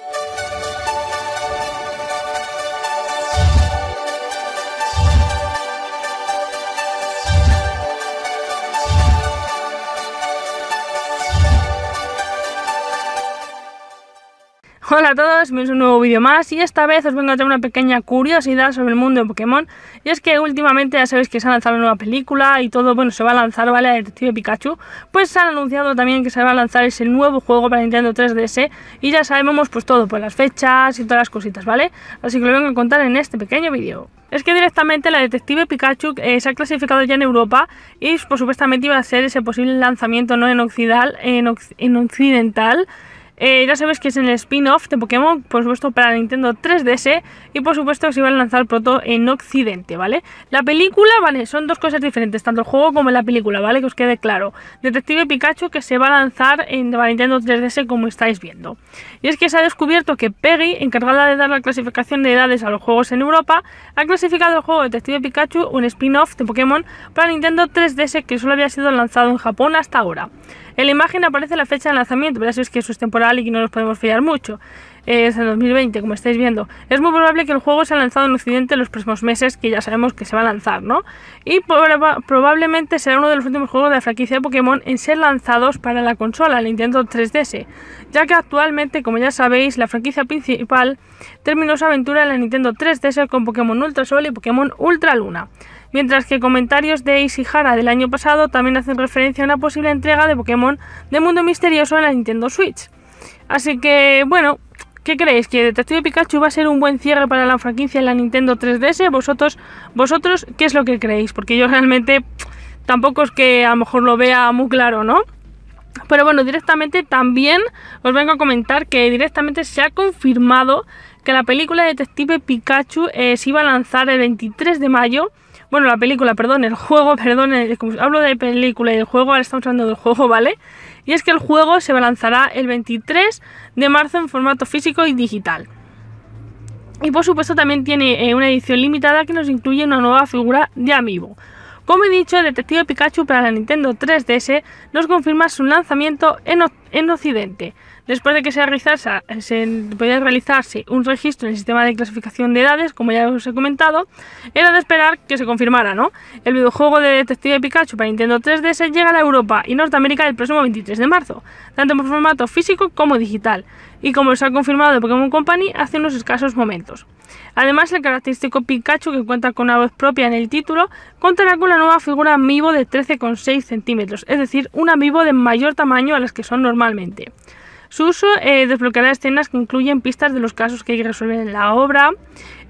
Thank you. Hola a todos, bienvenidos a un nuevo vídeo más y esta vez os vengo a traer una pequeña curiosidad sobre el mundo de Pokémon y es que últimamente ya sabéis que se ha lanzado una nueva película y todo, bueno, se va a lanzar, ¿vale? Detective Pikachu pues se han anunciado también que se va a lanzar ese nuevo juego para Nintendo 3DS y ya sabemos pues todo, pues las fechas y todas las cositas, ¿vale? Así que lo vengo a contar en este pequeño vídeo. Es que directamente la detective Pikachu eh, se ha clasificado ya en Europa y por pues, supuestamente iba a ser ese posible lanzamiento no en, occidental, en, en occidental eh, ya sabéis que es en el spin-off de Pokémon, por supuesto para Nintendo 3DS y por supuesto que se iba a lanzar pronto en Occidente, ¿vale? La película, vale, son dos cosas diferentes, tanto el juego como la película, ¿vale? Que os quede claro. Detective Pikachu que se va a lanzar en Nintendo 3DS como estáis viendo. Y es que se ha descubierto que Peggy, encargada de dar la clasificación de edades a los juegos en Europa, ha clasificado el juego Detective Pikachu, un spin-off de Pokémon para Nintendo 3DS que solo había sido lanzado en Japón hasta ahora. En la imagen aparece la fecha de lanzamiento, pero ya es que eso es temporal y que no nos podemos fiar mucho. Es en 2020, como estáis viendo. Es muy probable que el juego sea lanzado en Occidente en los próximos meses, que ya sabemos que se va a lanzar, ¿no? Y probablemente será uno de los últimos juegos de la franquicia de Pokémon en ser lanzados para la consola, Nintendo 3DS, ya que actualmente, como ya sabéis, la franquicia principal terminó su aventura en la Nintendo 3DS con Pokémon Ultra Sol y Pokémon Ultra Luna mientras que comentarios de Ishihara del año pasado también hacen referencia a una posible entrega de Pokémon de Mundo Misterioso en la Nintendo Switch. Así que, bueno, ¿qué creéis? ¿Que Detective Pikachu va a ser un buen cierre para la franquicia en la Nintendo 3DS? ¿Vosotros, vosotros qué es lo que creéis? Porque yo realmente tampoco es que a lo mejor lo vea muy claro, ¿no? Pero bueno, directamente también os vengo a comentar que directamente se ha confirmado que la película Detective Pikachu eh, se iba a lanzar el 23 de mayo bueno, la película, perdón, el juego, perdón, como hablo de película y el juego, ahora estamos hablando del juego, ¿vale? Y es que el juego se lanzará el 23 de marzo en formato físico y digital. Y por supuesto también tiene eh, una edición limitada que nos incluye una nueva figura de amiibo. Como he dicho, el Detective Pikachu para la Nintendo 3DS nos confirma su lanzamiento en, en Occidente. Después de que se, realizase, realizarse un registro en el sistema de clasificación de edades, como ya os he comentado, era de esperar que se confirmara, ¿no? El videojuego de Detective Pikachu para Nintendo 3DS llega a Europa y Norteamérica el próximo 23 de marzo, tanto por formato físico como digital, y como se ha confirmado de Pokémon Company hace unos escasos momentos. Además, el característico Pikachu, que cuenta con una voz propia en el título, contará con la nueva figura amiibo de 13,6 centímetros, es decir, un amiibo de mayor tamaño a las que son normalmente. Su uso eh, desbloqueará escenas que incluyen pistas de los casos que hay que resolver en la obra.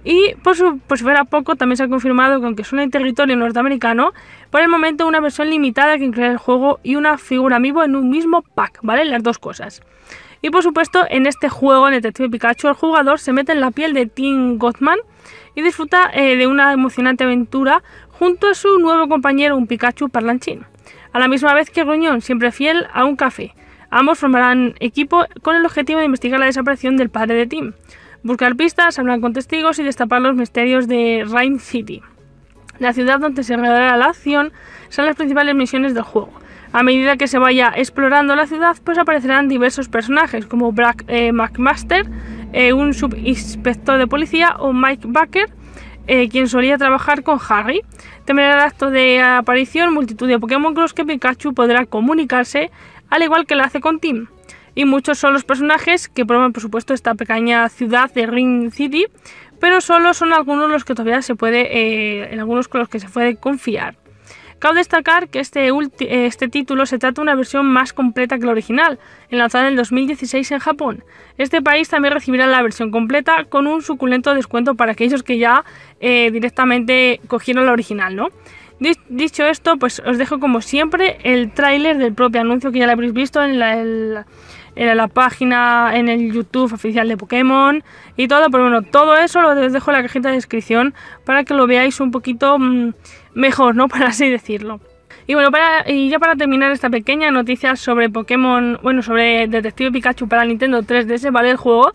Y por si, fuera poco, también se ha confirmado que aunque suena en territorio norteamericano, por el momento una versión limitada que incluye el juego y una figura vivo en un mismo pack, ¿vale? Las dos cosas. Y por supuesto, en este juego, en Detective Pikachu, el jugador se mete en la piel de Tim gothman y disfruta eh, de una emocionante aventura junto a su nuevo compañero, un Pikachu parlanchín. A la misma vez que Ruñón, siempre fiel a un café. Ambos formarán equipo con el objetivo de investigar la desaparición del padre de Tim, buscar pistas, hablar con testigos y destapar los misterios de Rain City. La ciudad donde se realizará la acción son las principales misiones del juego. A medida que se vaya explorando la ciudad, pues aparecerán diversos personajes como Black eh, McMaster, eh, un subinspector de policía o Mike Baker, eh, quien solía trabajar con Harry. Temerá el acto de aparición multitud de Pokémon con los que Pikachu podrá comunicarse al igual que lo hace con Tim. Y muchos son los personajes que prueban, por supuesto, esta pequeña ciudad de Ring City, pero solo son algunos los que todavía se puede, eh, en algunos con los que se puede confiar. Cabe destacar que este, eh, este título se trata de una versión más completa que la original, lanzada en el 2016 en Japón. Este país también recibirá la versión completa con un suculento descuento para aquellos que ya eh, directamente cogieron la original, ¿no? Dicho esto, pues os dejo como siempre el tráiler del propio anuncio que ya lo habréis visto en la, página, en el YouTube oficial de Pokémon y todo. Pero bueno, todo eso lo dejo en la cajita de descripción para que lo veáis un poquito mm, mejor, ¿no? Para así decirlo. Y bueno, y ya para terminar esta pequeña noticia sobre Pokémon, bueno, sobre Detective Pikachu para Nintendo 3DS, ¿vale? El juego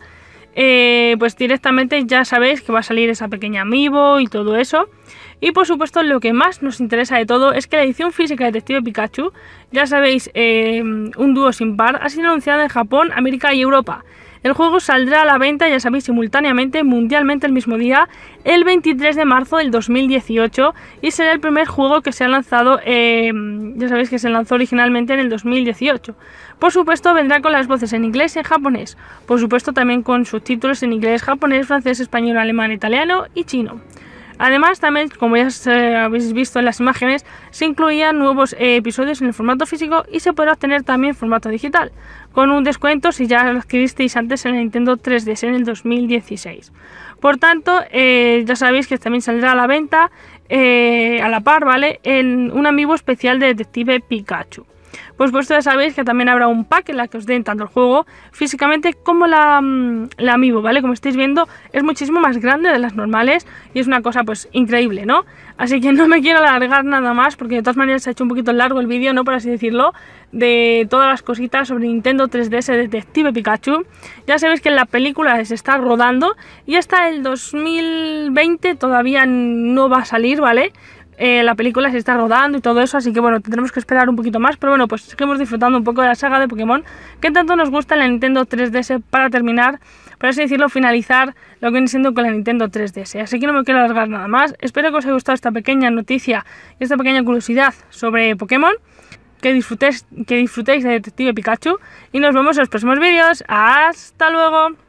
eh, pues directamente ya sabéis que va a salir esa pequeña amiibo y todo eso. Y por supuesto lo que más nos interesa de todo es que la edición física de Detective Pikachu, ya sabéis, eh, un dúo sin par, ha sido anunciada en Japón, América y Europa. El juego saldrá a la venta, ya sabéis, simultáneamente, mundialmente el mismo día, el 23 de marzo del 2018 y será el primer juego que se ha lanzado, em, ya sabéis que se lanzó originalmente en el 2018. Por supuesto, vendrá con las voces en inglés y en japonés. Por supuesto, también con subtítulos en inglés, japonés, francés, español, alemán, italiano y chino. Además, también, como ya eh, habéis visto en las imágenes, se incluían nuevos eh, episodios en el formato físico y se podrá obtener también en formato digital, con un descuento si ya lo adquiristeis antes en el Nintendo 3DS en el 2016. Por tanto, eh, ya sabéis que también saldrá a la venta, a la par, ¿vale? En un amigo especial de Detective Pikachu. Pues vosotros sabéis que también habrá un pack en la que os den tanto el juego físicamente como la, mm, la ¿vale? Como estáis viendo, es muchísimo más grande de las normales y es una cosa pues increíble, ¿no? Así que no me quiero alargar nada más porque de todas maneras se ha hecho un poquito largo el vídeo, ¿no? Por así decirlo, de todas las cositas sobre Nintendo 3DS Detective Pikachu. Ya sabéis que la película se está rodando y hasta el 2020 todavía no va a salir, ¿vale? Eh, la película se está rodando y todo eso, así que bueno, tendremos que esperar un poquito más, pero bueno, pues seguimos disfrutando un poco de la saga de Pokémon que tanto nos gusta la Nintendo 3DS para terminar, por así decirlo, finalizar lo que viene siendo con la Nintendo 3DS. Así que no me quiero alargar nada más, espero que os haya gustado esta pequeña noticia y esta pequeña curiosidad sobre Pokémon, que disfrutéis, que disfrutéis de Detective Pikachu y nos vemos en los próximos vídeos. ¡Hasta luego!